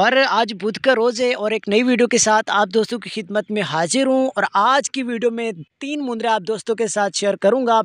और आज बुध का रोज़ है और एक नई वीडियो के साथ आप दोस्तों की खिदमत में हाजिर हूँ और आज की वीडियो में तीन मुंद्रे आप दोस्तों के साथ शेयर करूँगा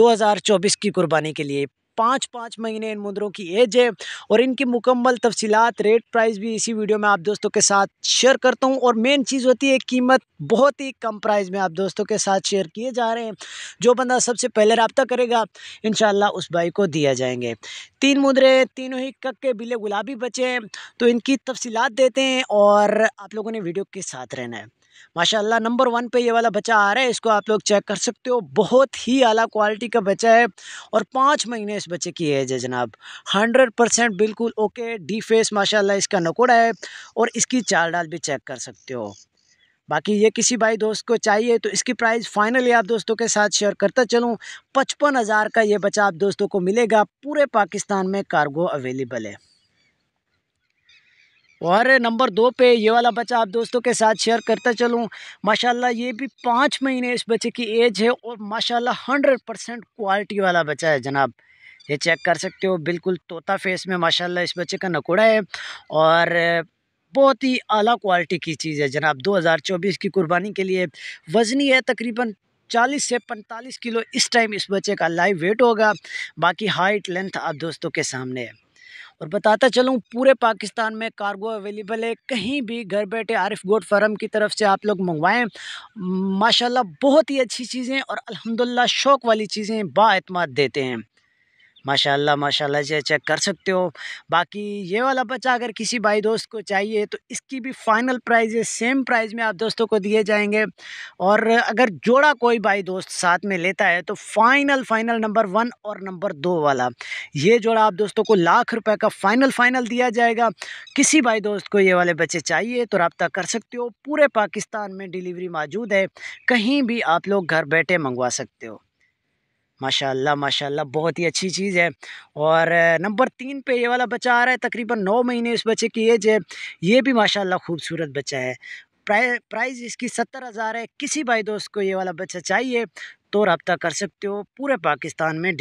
2024 की कुर्बानी के लिए पाँच पाँच महीने इन मुद्रों की एज है और इनकी मुकम्मल तफसीत रेट प्राइस भी इसी वीडियो में आप दोस्तों के साथ शेयर करता हूँ और मेन चीज़ होती है कीमत बहुत ही कम प्राइस में आप दोस्तों के साथ शेयर किए जा रहे हैं जो बंदा सबसे पहले रबता करेगा इन उस भाई को दिया जाएंगे तीन मुद्रे तीनों ही कक के बिले गुलाबी बचे हैं तो इनकी तफसीत देते हैं और आप लोगों ने वीडियो के साथ रहना है माशाल्लाह नंबर वन पे ये वाला बच्चा आ रहा है इसको आप लोग चेक कर सकते हो बहुत ही आला क्वालिटी का बच्चा है और पाँच महीने इस बच्चे की एज है जनाब हंड्रेड परसेंट बिल्कुल ओके डी फेस माशाला इसका नकोड़ा है और इसकी चाल डाल भी चेक कर सकते हो बाकी ये किसी भाई दोस्त को चाहिए तो इसकी प्राइस फाइनली आप दोस्तों के साथ शेयर करता चलूँ पचपन हज़ार का ये बच्चा आप दोस्तों को मिलेगा पूरे पाकिस्तान में कार्गो अवेलेबल है और नंबर दो पे ये वाला बच्चा आप दोस्तों के साथ शेयर करता चलूँ माशाल्लाह ये भी पाँच महीने इस बच्चे की एज है और माशाल्लाह हंड्रेड परसेंट क्वालिटी वाला बच्चा है जनाब ये चेक कर सकते हो बिल्कुल तोता फेस में माशाल्लाह इस बच्चे का नकोड़ा है और बहुत ही अला क्वालिटी की चीज़ है जनाब चौबीस की कुर्बानी के लिए वजनी है तकरीबन 40 से 45 किलो इस टाइम इस बच्चे का लाइव वेट होगा बाकी हाइट लेंथ आप दोस्तों के सामने है और बताता चलूँ पूरे पाकिस्तान में कार्गो अवेलेबल है कहीं भी घर बैठे आरिफ गोड फरम की तरफ से आप लोग मंगवाएं माशाल्लाह बहुत ही अच्छी चीज़ें और अल्हम्दुलिल्लाह शौक वाली चीज़ें बातमाद देते हैं माशाल्लाह माशाल्लाह से चेक कर सकते हो बाकी ये वाला बच्चा अगर किसी भाई दोस्त को चाहिए तो इसकी भी फाइनल प्राइज़ सेम प्राइस में आप दोस्तों को दिए जाएंगे और अगर जोड़ा कोई भाई दोस्त साथ में लेता है तो फाइनल फाइनल नंबर वन और नंबर दो वाला ये जोड़ा आप दोस्तों को लाख रुपये का फाइनल फाइनल दिया जाएगा किसी भाई दोस्त को ये वाले बच्चे चाहिए तो रबता कर सकते हो पूरे पाकिस्तान में डिलीवरी मौजूद है कहीं भी आप लोग घर बैठे मंगवा सकते हो माशाल्लाह माशाल्लाह बहुत ही अच्छी चीज़ है और नंबर तीन पे ये वाला बच्चा आ रहा है तकरीबन नौ महीने इस बच्चे की एज है ये भी माशाल्लाह खूबसूरत बच्चा है प्राइ प्राइज़ इसकी सत्तर हज़ार है किसी भाई दोस्त को ये वाला बच्चा चाहिए तो रबता कर सकते हो पूरे पाकिस्तान में